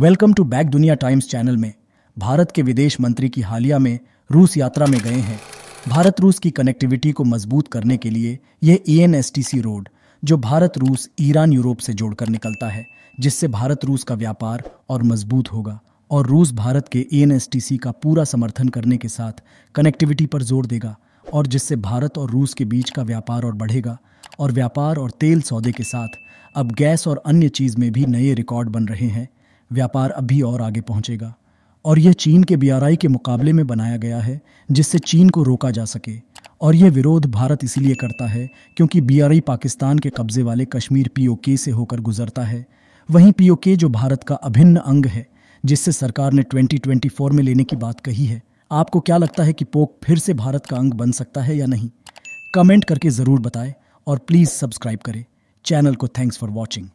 welcome to back Duniya Times channel में भारत के विदेश मंत्री की हालिया में रूस यात्रा में गए हैं भारत रूस की कनेक्टिविटी को मजबूत करने के लिए यह ई रोड जो भारत रूस ईरान यूरोप से जोड़कर निकलता है जिससे भारत रूस का व्यापार और मजबूत होगा और रूस भारत के ए e का पूरा समर्थन करने के साथ कनेक्टिविटी पर जोर देगा और जिससे भारत और रूस के बीच का व्यापार और बढ़ेगा और व्यापार और तेल सौदे के साथ अब गैस और अन्य चीज़ में भी नए रिकॉर्ड बन रहे हैं व्यापार अभी और आगे पहुंचेगा और यह चीन के बीआरआई के मुकाबले में बनाया गया है जिससे चीन को रोका जा सके और यह विरोध भारत इसीलिए करता है क्योंकि बीआरआई पाकिस्तान के कब्जे वाले कश्मीर पीओके से होकर गुजरता है वहीं पीओके जो भारत का अभिन्न अंग है जिससे सरकार ने 2024 में लेने की बात कही है आपको क्या लगता है कि पोक फिर से भारत का अंग बन सकता है या नहीं कमेंट करके ज़रूर बताएं और प्लीज़ सब्सक्राइब करें चैनल को थैंक्स फॉर वॉचिंग